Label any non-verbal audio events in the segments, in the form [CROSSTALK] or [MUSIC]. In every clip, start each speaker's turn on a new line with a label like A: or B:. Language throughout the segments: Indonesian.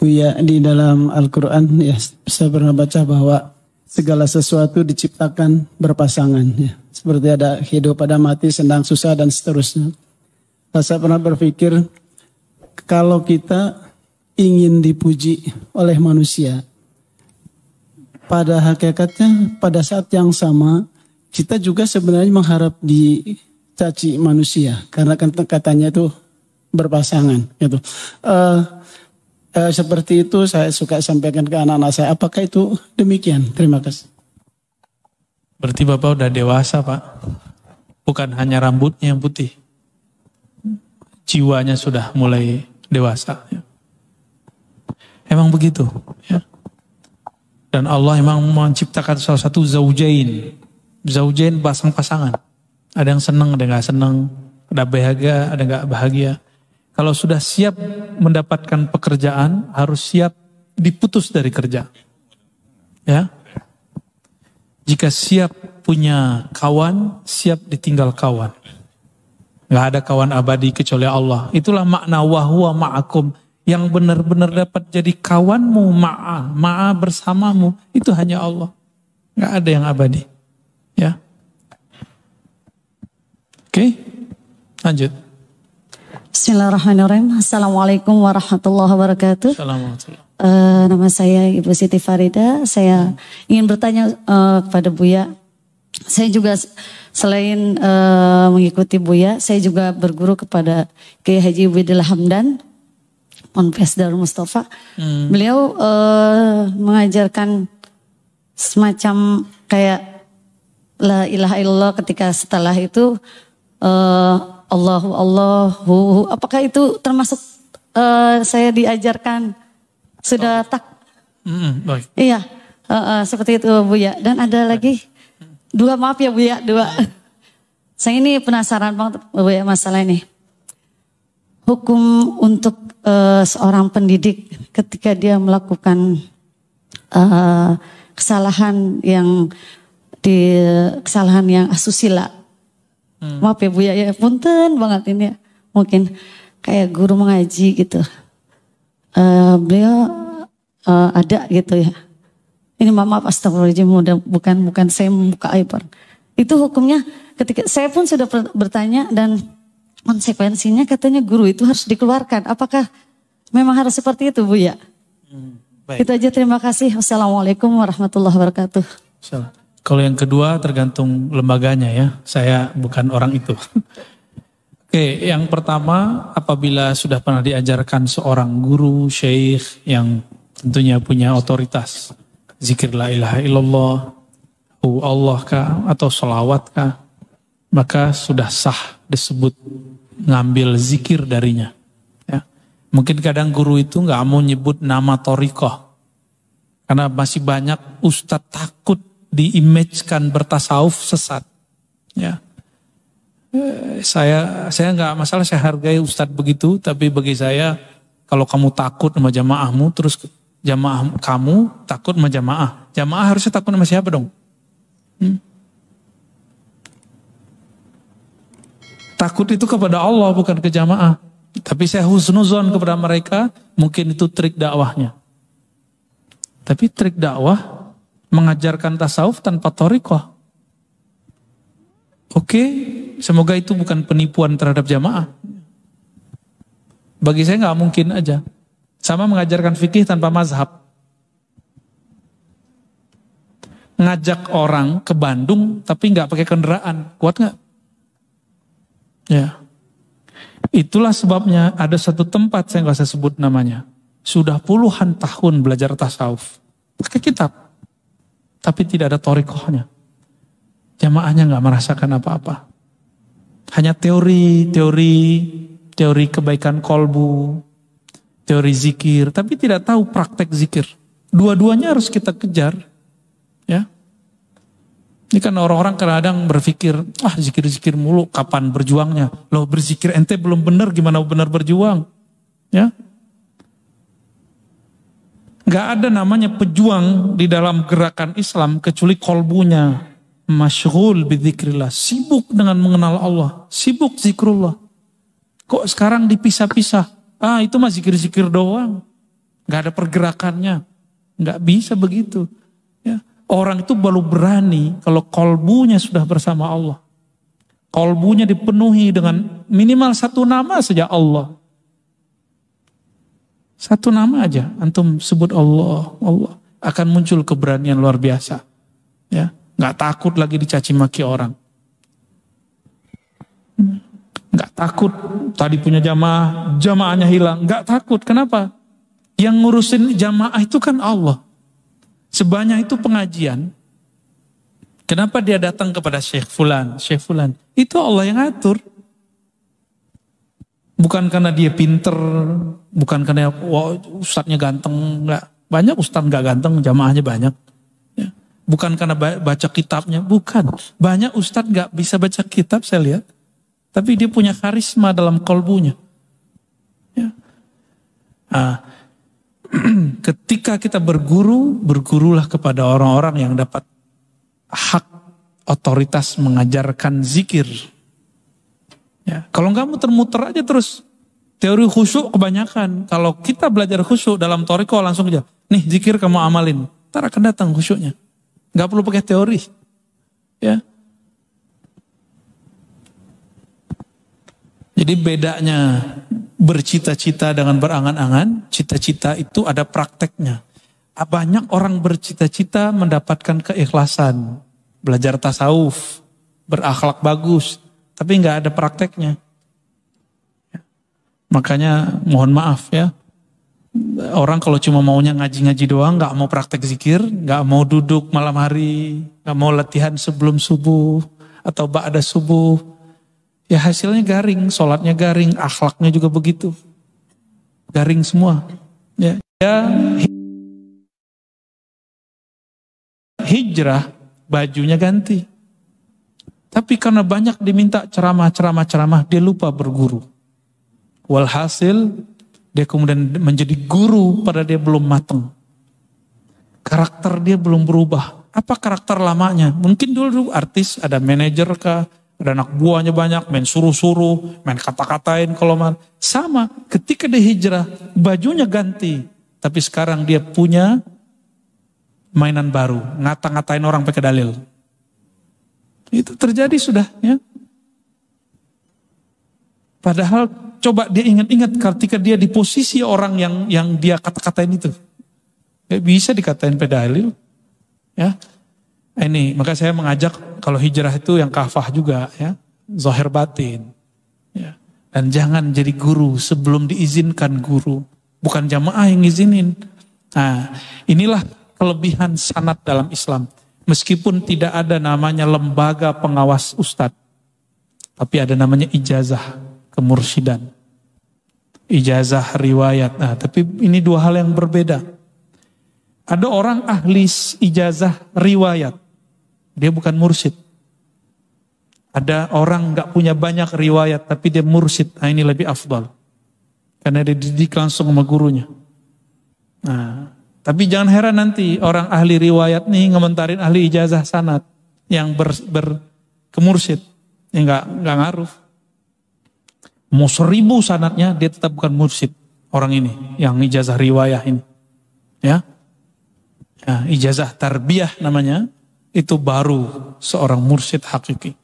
A: Buya di dalam Al-Quran ya saya pernah baca bahwa segala sesuatu diciptakan berpasangan ya. Seperti ada hidup, pada mati, senang, susah dan seterusnya. Nah, saya pernah berpikir kalau kita ingin dipuji oleh manusia pada hakikatnya pada saat yang sama kita juga sebenarnya mengharap dicaci manusia karena kan katanya itu berpasangan gitu. Uh, e, seperti itu saya suka sampaikan ke anak-anak saya. Apakah itu demikian? Terima kasih. Berarti Bapak udah dewasa, Pak. Bukan hanya rambutnya yang putih. Jiwanya sudah mulai dewasa. Ya. Emang begitu, ya. Dan Allah emang menciptakan salah satu zaujain. Zaujain pasang-pasangan. Ada yang senang, ada yang gak senang. Ada bahagia, ada yang gak bahagia. Kalau sudah siap mendapatkan pekerjaan, harus siap diputus dari kerja. Ya. Jika siap punya kawan, siap ditinggal kawan. Gak ada kawan abadi kecuali Allah. Itulah makna wahwa ma'akum. Yang benar-benar dapat jadi kawanmu, ma'a, ma'a bersamamu. Itu hanya Allah. Gak ada yang abadi. Ya. Oke, okay? lanjut.
B: Bismillahirrahmanirrahim. Assalamualaikum warahmatullahi wabarakatuh. Uh, nama saya Ibu Siti Farida. Saya ingin bertanya uh, kepada Buya. Saya juga selain uh, mengikuti Buya, saya juga berguru kepada Kiai Haji Widil Hamdan, Ponpes Darul Mustafa. Hmm. Beliau uh, mengajarkan semacam kayak la ilaha illallah ketika setelah itu uh, Allahu Allahu. Apakah itu termasuk uh, saya diajarkan sudah oh. tak? Mm, baik. Iya, uh, uh, seperti itu Bu ya. Dan ada lagi dua maaf ya Bu ya, dua. [LAUGHS] saya ini penasaran banget Bu ya masalah ini. Hukum untuk uh, seorang pendidik ketika dia melakukan uh, kesalahan yang di kesalahan yang asusila Hmm. Maaf ya Bu ya, ya punten banget ini ya. Mungkin kayak guru mengaji gitu. Uh, beliau uh, ada gitu ya. Ini Mama pasti astagfirullahaladzim, mudah, bukan bukan saya membuka aib Itu hukumnya ketika saya pun sudah bertanya dan konsekuensinya katanya guru itu harus dikeluarkan. Apakah memang harus seperti itu Bu ya?
A: Hmm, baik.
B: Itu aja terima kasih. Wassalamualaikum warahmatullahi wabarakatuh.
A: Assalamualaikum. Kalau yang kedua tergantung lembaganya ya. Saya bukan orang itu. [LAUGHS] Oke, yang pertama apabila sudah pernah diajarkan seorang guru, syekh yang tentunya punya otoritas. Zikir la ilaha illallah, hu Allah kah, atau salawat kah, maka sudah sah disebut ngambil zikir darinya. Ya. Mungkin kadang guru itu nggak mau nyebut nama toriko Karena masih banyak ustadz takut diimagekan bertasawuf sesat. Ya. Eh, saya saya nggak masalah saya hargai ustadz begitu, tapi bagi saya kalau kamu takut sama jamaahmu terus jamaah kamu takut sama jamaah. Jamaah harusnya takut sama siapa dong? Hmm? Takut itu kepada Allah bukan ke jamaah. Tapi saya husnuzon kepada mereka, mungkin itu trik dakwahnya. Tapi trik dakwah mengajarkan tasawuf tanpa torikoh. Oke, semoga itu bukan penipuan terhadap jamaah. Bagi saya nggak mungkin aja. Sama mengajarkan fikih tanpa mazhab. Ngajak orang ke Bandung tapi nggak pakai kendaraan, kuat nggak? Ya. Itulah sebabnya ada satu tempat saya nggak saya sebut namanya. Sudah puluhan tahun belajar tasawuf. Pakai kitab. Tapi tidak ada torikohnya. Jamaahnya nggak merasakan apa-apa. Hanya teori, teori, teori kebaikan kolbu, teori zikir, tapi tidak tahu praktek zikir. Dua-duanya harus kita kejar. Ya, ini kan orang-orang kadang-kadang berpikir, ah zikir-zikir mulu, kapan berjuangnya? Loh berzikir ente belum benar, gimana benar berjuang? Ya, Gak ada namanya pejuang di dalam gerakan Islam kecuali kolbunya masyhul bidzikrillah, sibuk dengan mengenal Allah, sibuk zikrullah. Kok sekarang dipisah-pisah? Ah, itu masih zikir-zikir doang. Gak ada pergerakannya. Gak bisa begitu. Ya. Orang itu baru berani kalau kolbunya sudah bersama Allah. Kolbunya dipenuhi dengan minimal satu nama saja Allah. Satu nama aja, antum sebut Allah, Allah akan muncul keberanian luar biasa. Ya, nggak takut lagi dicaci maki orang. Nggak takut tadi punya jamaah, jamaahnya hilang. Nggak takut, kenapa? Yang ngurusin jamaah itu kan Allah. Sebanyak itu pengajian. Kenapa dia datang kepada Syekh Fulan? Syekh Fulan. Itu Allah yang atur. Bukan karena dia pinter, bukan karena wow, ustadznya ganteng, enggak. Banyak ustadz nggak ganteng, jamaahnya banyak. Ya. Bukan karena baca kitabnya, bukan. Banyak ustadz nggak bisa baca kitab saya lihat, tapi dia punya karisma dalam kolbunya. Nah, [CLEARS THROAT] ketika kita berguru, bergurulah kepada orang-orang yang dapat hak otoritas mengajarkan zikir Ya, kalau nggak muter-muter aja terus teori khusyuk kebanyakan. Kalau kita belajar khusyuk dalam toriko langsung aja, nih zikir kamu amalin, ntar akan datang khusyuknya. Nggak perlu pakai teori, ya. Jadi bedanya bercita-cita dengan berangan-angan, cita-cita itu ada prakteknya. Banyak orang bercita-cita mendapatkan keikhlasan, belajar tasawuf, berakhlak bagus, tapi nggak ada prakteknya. Makanya mohon maaf ya, orang kalau cuma maunya ngaji-ngaji doang, nggak mau praktek zikir, nggak mau duduk malam hari, nggak mau latihan sebelum subuh atau ada subuh, ya hasilnya garing, sholatnya garing, akhlaknya juga begitu, garing semua. Ya, ya hijrah bajunya ganti. Tapi karena banyak diminta ceramah-ceramah-ceramah, dia lupa berguru. Walhasil, dia kemudian menjadi guru pada dia belum matang. Karakter dia belum berubah. Apa karakter lamanya? Mungkin dulu, artis ada manajer kah, ada anak buahnya banyak, main suruh-suruh, main kata-katain kalau mal. Sama, ketika dia hijrah, bajunya ganti. Tapi sekarang dia punya mainan baru, ngata-ngatain orang pakai dalil. Itu terjadi sudah ya. Padahal coba dia ingat-ingat ketika dia di posisi orang yang yang dia kata-katain itu. Ya, bisa dikatain pedalil. Ya. Nah, ini maka saya mengajak kalau hijrah itu yang kafah juga ya, zahir batin. Ya. Dan jangan jadi guru sebelum diizinkan guru. Bukan jamaah yang izinin. Nah, inilah kelebihan sanat dalam Islam. Meskipun tidak ada namanya lembaga pengawas Ustad, tapi ada namanya ijazah kemursidan. Ijazah riwayat. Nah, tapi ini dua hal yang berbeda. Ada orang ahli ijazah riwayat. Dia bukan mursid. Ada orang nggak punya banyak riwayat tapi dia mursid. Nah, ini lebih afdal. Karena dia didik langsung sama gurunya. Nah, tapi jangan heran nanti orang ahli riwayat nih ngementarin ahli ijazah sanat yang ber, ber kemursid. Ya nggak nggak ngaruh. Mau seribu sanatnya dia tetap bukan mursid orang ini yang ijazah riwayah ini. Ya. ya ijazah tarbiyah namanya itu baru seorang mursid hakiki.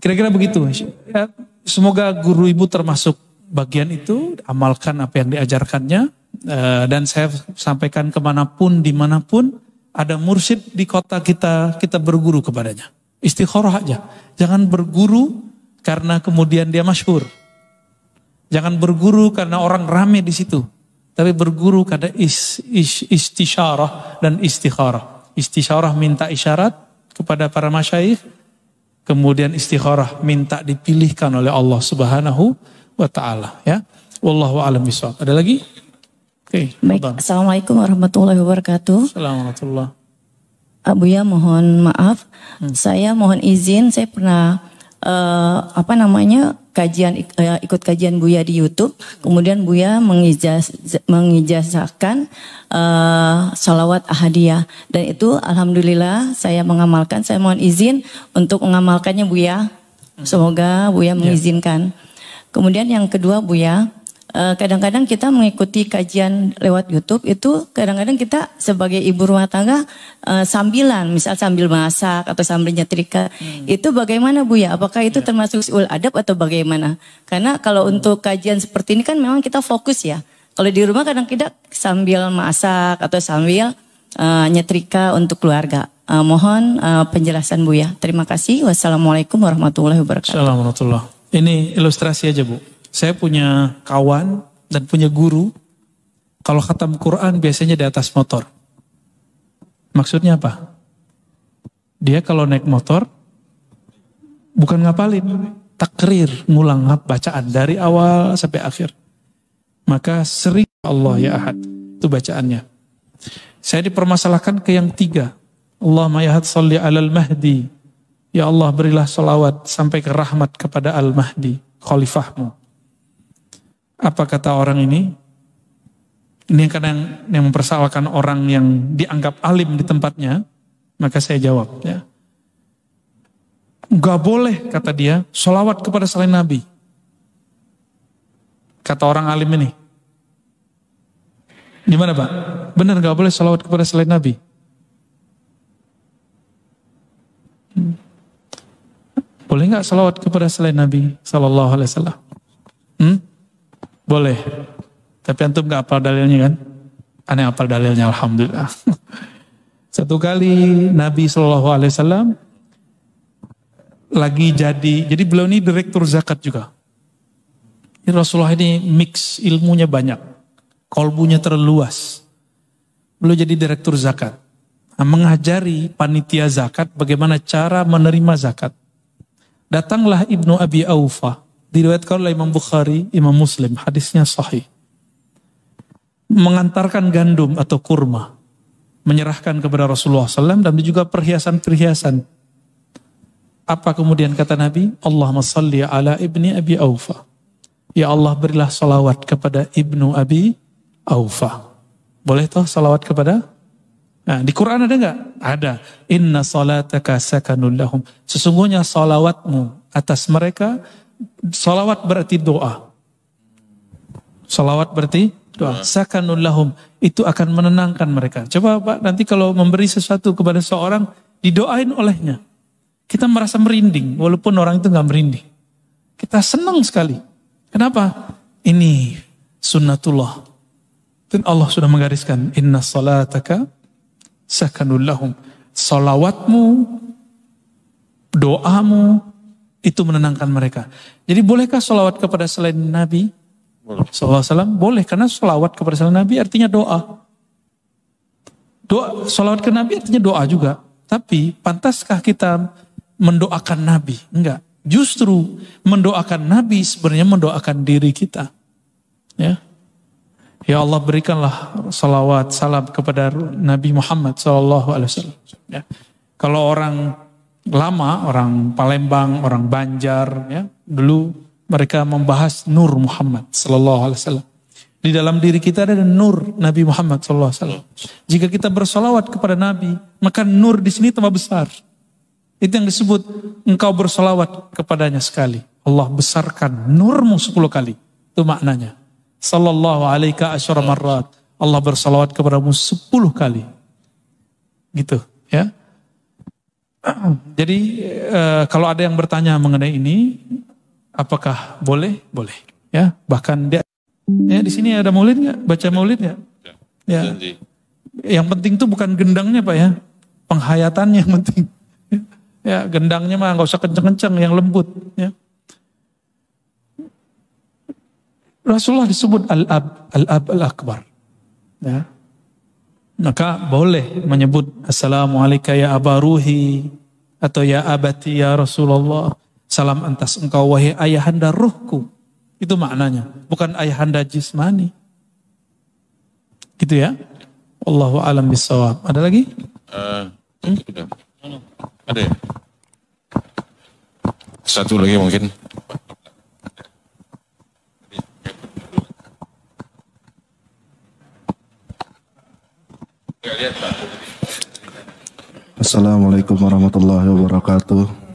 A: Kira-kira begitu. Ya, semoga guru ibu termasuk bagian itu amalkan apa yang diajarkannya Eh, dan saya sampaikan kemanapun, dimanapun, ada mursyid di kota kita, kita berguru kepadanya. Istikharah aja. Jangan berguru karena kemudian dia masyhur. Jangan berguru karena orang rame di situ. Tapi berguru karena is, is, istisyarah dan istikharah. Istisyarah minta isyarat kepada para masyaih. Kemudian istikharah minta dipilihkan oleh Allah Subhanahu wa taala ya. Wallahu a'lam Ada lagi? Oke, okay, Baik, Allah.
C: Assalamualaikum warahmatullahi wabarakatuh.
A: Assalamualaikum
C: Abu ya mohon maaf, hmm. saya mohon izin, saya pernah uh, apa namanya kajian uh, ikut kajian Buya di YouTube. Kemudian Buya mengijaz, mengijazahkan uh, salawat ahadiah dan itu alhamdulillah saya mengamalkan. Saya mohon izin untuk mengamalkannya Buya. Hmm. Semoga Buya ya. mengizinkan. Yeah. Kemudian yang kedua Buya, Eh, kadang-kadang kita mengikuti kajian lewat YouTube itu kadang-kadang kita sebagai ibu rumah tangga uh, sambilan, misal sambil masak atau sambil nyetrika, hmm. itu bagaimana Bu ya? Apakah itu yeah. termasuk ul adab atau bagaimana? Karena kalau hmm. untuk kajian seperti ini kan memang kita fokus ya. Kalau di rumah kadang kita sambil masak atau sambil uh, nyetrika untuk keluarga. Uh, mohon uh, penjelasan Bu ya. Terima kasih. Wassalamualaikum warahmatullahi wabarakatuh.
A: Assalamualaikum warahmatullahi Ini ilustrasi aja Bu. Saya punya kawan dan punya guru. Kalau khatam Quran biasanya di atas motor. Maksudnya apa? Dia kalau naik motor bukan ngapalin, takrir, ngulang bacaan dari awal sampai akhir. Maka sering Allah ya Ahad itu bacaannya. Saya dipermasalahkan ke yang tiga. Allah ya salli alal mahdi. Ya Allah berilah salawat sampai ke rahmat kepada al-mahdi, khalifahmu. Apa kata orang ini? Ini yang kadang yang mempersalahkan orang yang dianggap alim di tempatnya. Maka saya jawab ya. Gak boleh kata dia solawat kepada selain Nabi. Kata orang alim ini. Gimana Pak? Benar gak boleh solawat kepada selain Nabi? Hmm. Boleh nggak salawat kepada selain Nabi Sallallahu Alaihi Wasallam? Boleh. Tapi antum gak apal dalilnya kan? Aneh apal dalilnya alhamdulillah. [LAUGHS] Satu kali Nabi Shallallahu alaihi wasallam lagi jadi jadi beliau ini direktur zakat juga. Ini Rasulullah ini mix ilmunya banyak. Kolbunya terluas. Beliau jadi direktur zakat. Nah, mengajari panitia zakat bagaimana cara menerima zakat. Datanglah Ibnu Abi Aufah diriwayatkan oleh Imam Bukhari, Imam Muslim, hadisnya sahih. Mengantarkan gandum atau kurma, menyerahkan kepada Rasulullah SAW dan juga perhiasan-perhiasan. Apa kemudian kata Nabi? Allahumma salli ala ibni Abi Aufa. Ya Allah berilah salawat kepada ibnu Abi Aufa. Boleh toh salawat kepada Nah, di Quran ada nggak? Ada. Inna salataka sakanul lahum. Sesungguhnya salawatmu atas mereka Salawat berarti doa. Salawat berarti doa. Sakanul lahum. Itu akan menenangkan mereka. Coba Pak, nanti kalau memberi sesuatu kepada seorang, didoain olehnya. Kita merasa merinding, walaupun orang itu nggak merinding. Kita senang sekali. Kenapa? Ini sunnatullah. Dan Allah sudah menggariskan, Inna salataka sakanul lahum. Salawatmu, doamu, itu menenangkan mereka. Jadi bolehkah sholawat kepada selain Nabi? Salam, boleh karena sholawat kepada selain Nabi artinya doa. Doa solawat ke Nabi artinya doa juga. Tapi pantaskah kita mendoakan Nabi? Enggak. Justru mendoakan Nabi sebenarnya mendoakan diri kita. Ya. Ya Allah berikanlah salawat salam kepada Nabi Muhammad saw. Alaihi Wasallam. Ya. Kalau orang lama, orang Palembang, orang Banjar, ya, Dulu mereka membahas nur Muhammad sallallahu alaihi wasallam. Di dalam diri kita ada nur Nabi Muhammad sallallahu alaihi wasallam. Jika kita bersolawat kepada Nabi, maka nur di sini tambah besar. Itu yang disebut engkau bersolawat kepadanya sekali. Allah besarkan nurmu sepuluh kali. Itu maknanya. Sallallahu alaika asyara marrat. Allah bersolawat kepadamu sepuluh kali. Gitu ya. [CLEARS THROAT] Jadi eh, kalau ada yang bertanya mengenai ini, Apakah boleh? Boleh. Ya, bahkan dia ya di sini ada maulid nggak? Baca maulid nggak? Ya. ya. Yang penting tuh bukan gendangnya pak ya, penghayatannya yang penting. [LAUGHS] Ya, gendangnya mah nggak usah kenceng-kenceng, yang lembut. Ya. Rasulullah disebut al-ab, al-ab al-akbar. Ya. Maka boleh menyebut Assalamualaikum ya Abaruhi atau ya Abati ya Rasulullah Salam antas engkau wahai ayahanda ruhku. Itu maknanya, bukan ayahanda jismani. Gitu ya. Allahu alam bisawab. Ada lagi? Uh, hmm? Sudah. Ada ya? Satu lagi mungkin. Assalamualaikum warahmatullahi wabarakatuh.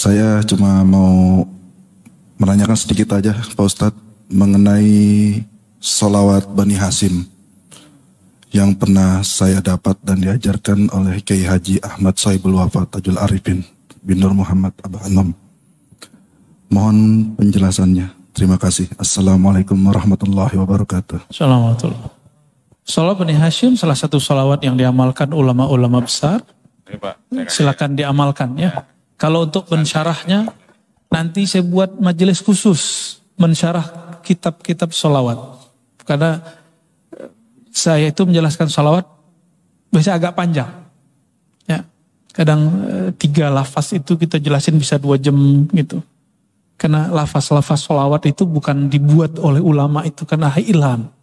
A: Saya cuma mau menanyakan sedikit aja Pak Ustadz mengenai solawat Bani Hasim yang pernah saya dapat dan diajarkan oleh Kiai Haji Ahmad Saibul Wafat Tajul Arifin bin Nur Muhammad Abah Anom. Mohon penjelasannya. Terima kasih. Assalamualaikum warahmatullahi wabarakatuh. Assalamualaikum. Salawat Bani Hashim salah satu salawat yang diamalkan ulama-ulama besar. Silakan diamalkan ya. ya. Kalau untuk mensyarahnya, nanti saya buat majelis khusus mensyarah kitab-kitab sholawat. Karena eh, saya itu menjelaskan sholawat biasanya agak panjang. Ya, kadang eh, tiga lafaz itu kita jelasin bisa dua jam gitu. Karena lafaz-lafaz sholawat itu bukan dibuat oleh ulama itu karena ilham.